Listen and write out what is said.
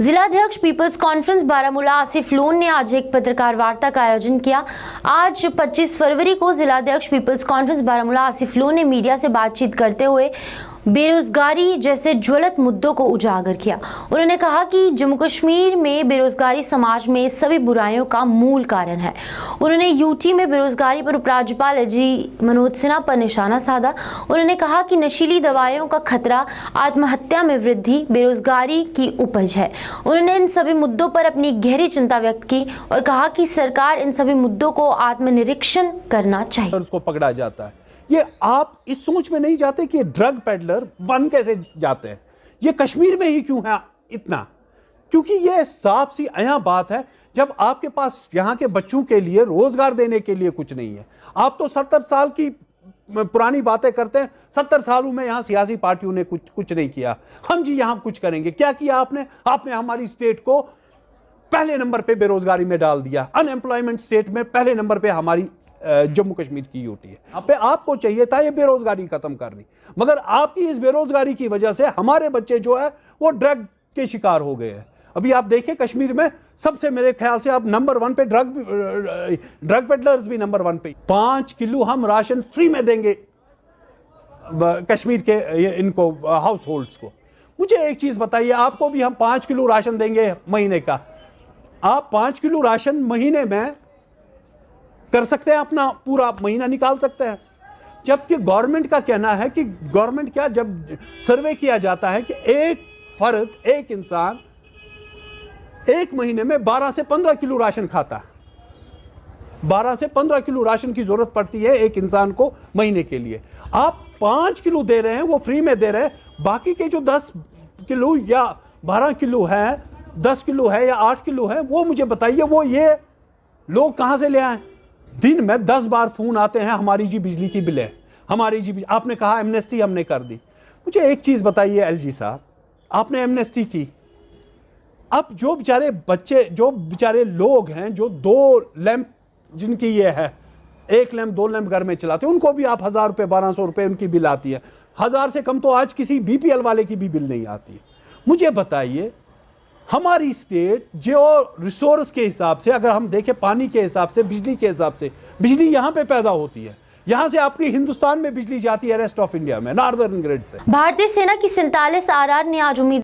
जिलाध्यक्ष पीपल्स कॉन्फ्रेंस बारामूला आसिफ लोन ने आज एक पत्रकार वार्ता का आयोजन किया आज 25 फरवरी को जिलाध्यक्ष पीपल्स कॉन्फ्रेंस बारामूला आसिफ लोन ने मीडिया से बातचीत करते हुए बेरोजगारी जैसे ज्वलत मुद्दों को उजागर किया उन्होंने कहा कि जम्मू कश्मीर में बेरोजगारी समाज में सभी बुराइयों का मूल कारण है उन्होंने यूटी में बेरोजगारी पर उपराज्यपाल अजी मनोज सिन्हा पर निशाना साधा उन्होंने कहा कि नशीली दवाइयों का खतरा आत्महत्या में वृद्धि बेरोजगारी की उपज है उन्होंने इन सभी मुद्दों पर अपनी गहरी चिंता व्यक्त की और कहा कि सरकार इन सभी मुद्दों को आत्मनिरीक्षण करना चाहिए उसको पकड़ा जाता है ये आप इस सोच में नहीं जाते कि ड्रग पेडलर बन कैसे जाते हैं ये कश्मीर में ही क्यों है इतना क्योंकि ये साफ सी अया बात है जब आपके पास यहाँ के बच्चों के लिए रोजगार देने के लिए कुछ नहीं है आप तो सत्तर साल की पुरानी बातें करते हैं सत्तर सालों में यहाँ सियासी पार्टियों ने कुछ कुछ नहीं किया हम जी यहाँ कुछ करेंगे क्या किया आपने आपने हमारी स्टेट को पहले नंबर पे बेरोजगारी में डाल दिया अनएम्प्लॉयमेंट स्टेट में पहले नंबर पे हमारी जम्मू कश्मीर की यूटी है पे आपको चाहिए था ये बेरोजगारी खत्म करनी मगर आपकी इस बेरोजगारी की वजह से हमारे बच्चे जो है वो ड्रग के शिकार हो गए हैं अभी आप देखिए कश्मीर में सबसे मेरे ख्याल से आप नंबर वन पे ड्रग ड्रग पेडलर्स भी नंबर वन पे पांच किलो हम राशन फ्री में देंगे कश्मीर के इनको हाउस होल्ड्स को मुझे एक चीज़ बताइए आपको भी हम पांच किलो राशन देंगे महीने का आप पांच किलो राशन महीने में कर सकते हैं अपना पूरा महीना निकाल सकते हैं जबकि गवर्नमेंट का कहना है कि गवर्नमेंट क्या जब सर्वे किया जाता है कि एक फर्द एक इंसान एक महीने में 12 से 15 किलो राशन खाता है 12 से 15 किलो राशन की जरूरत पड़ती है एक इंसान को महीने के लिए आप पाँच किलो दे रहे हैं वो फ्री में दे रहे हैं बाकी के जो दस किलो या बारह किलो है दस किलो है या आठ किलो है वो मुझे बताइए वो ये लोग कहाँ से ले आए दिन में दस बार फोन आते हैं हमारी जी बिजली की बिल है हमारी जी आपने कहा एमनेस्टी हमने कर दी मुझे एक चीज़ बताइए जी साहब आपने एमनेस्टी की अब जो बेचारे बच्चे जो बेचारे लोग हैं जो दो लैंप जिनकी ये है एक लैंप दो लैंप घर में चलाते हैं उनको भी आप हज़ार रुपये बारह सौ रुपये उनकी बिल आती है हज़ार से कम तो आज किसी बीपीएल वाले की भी बिल नहीं आती है मुझे बताइए हमारी स्टेट जो रिसोर्स के हिसाब से अगर हम देखें पानी के हिसाब से बिजली के हिसाब से बिजली यहाँ पे पैदा होती है यहाँ से आपकी हिंदुस्तान में बिजली जाती है रेस्ट ऑफ इंडिया में नॉर्दर्न ग्रेड से भारतीय सेना की सैंतालीस आर ने आज उम्मीद